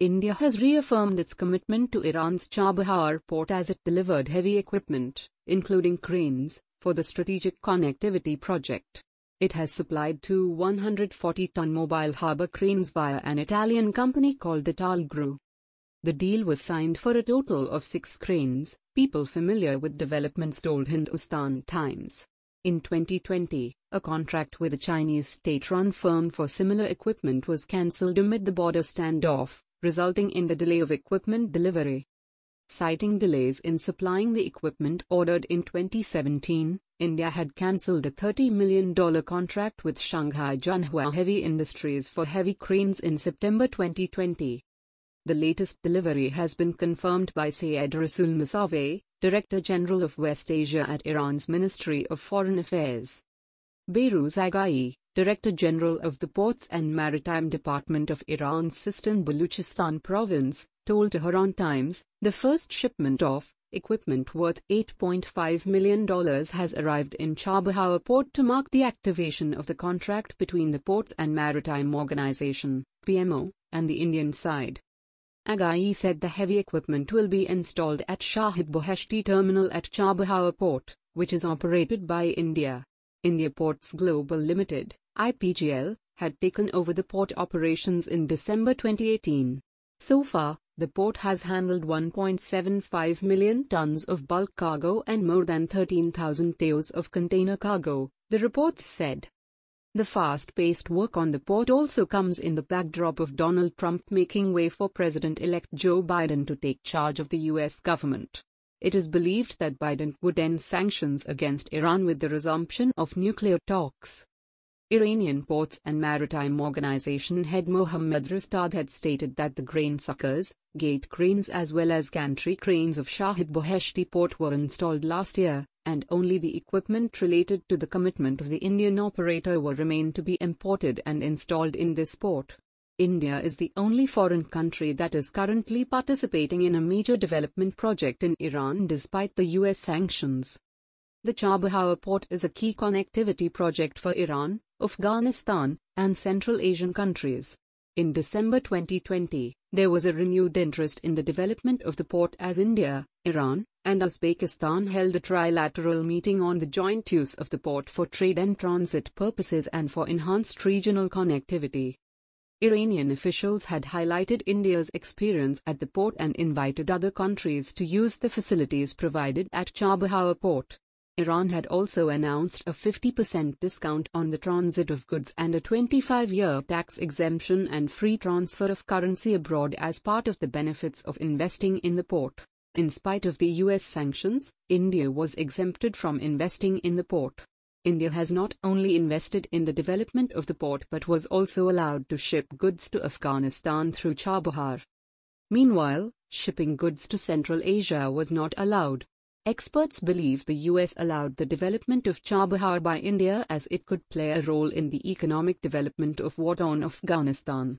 India has reaffirmed its commitment to Iran's Chabahar port as it delivered heavy equipment, including cranes, for the Strategic Connectivity Project. It has supplied two 140-ton mobile harbour cranes via an Italian company called Italgru. The deal was signed for a total of six cranes, people familiar with developments told Hindustan Times. In 2020, a contract with a Chinese state-run firm for similar equipment was cancelled amid the border standoff, resulting in the delay of equipment delivery. Citing delays in supplying the equipment ordered in 2017, India had cancelled a $30 million contract with Shanghai Junhua Heavy Industries for heavy cranes in September 2020. The latest delivery has been confirmed by Sayed Rasul Musave, Director General of West Asia at Iran's Ministry of Foreign Affairs. Beirut Agai Director General of the Ports and Maritime Department of Iran's Sistan Baluchistan province, told Tehran Times, the first shipment of equipment worth $8.5 million has arrived in Chabahar port to mark the activation of the contract between the Ports and Maritime Organization PMO, and the Indian side. Agai said the heavy equipment will be installed at Shahid Boheshti terminal at Chabahar port, which is operated by India. India Ports Global Limited (IPGL) had taken over the port operations in December 2018. So far, the port has handled 1.75 million tons of bulk cargo and more than 13,000 TEUs of container cargo, the reports said. The fast-paced work on the port also comes in the backdrop of Donald Trump making way for President-elect Joe Biden to take charge of the U.S. government. It is believed that Biden would end sanctions against Iran with the resumption of nuclear talks. Iranian Ports and Maritime Organization head Mohammad Rastad had stated that the grain suckers, gate cranes as well as gantry cranes of Shahid Boheshti port were installed last year, and only the equipment related to the commitment of the Indian operator will remain to be imported and installed in this port. India is the only foreign country that is currently participating in a major development project in Iran despite the US sanctions. The Chabahar port is a key connectivity project for Iran, Afghanistan, and Central Asian countries. In December 2020, there was a renewed interest in the development of the port as India, Iran, and Uzbekistan held a trilateral meeting on the joint use of the port for trade and transit purposes and for enhanced regional connectivity. Iranian officials had highlighted India's experience at the port and invited other countries to use the facilities provided at Chabahar port. Iran had also announced a 50% discount on the transit of goods and a 25-year tax exemption and free transfer of currency abroad as part of the benefits of investing in the port. In spite of the US sanctions, India was exempted from investing in the port. India has not only invested in the development of the port but was also allowed to ship goods to Afghanistan through Chabahar. Meanwhile, shipping goods to Central Asia was not allowed. Experts believe the US allowed the development of Chabahar by India as it could play a role in the economic development of what on Afghanistan.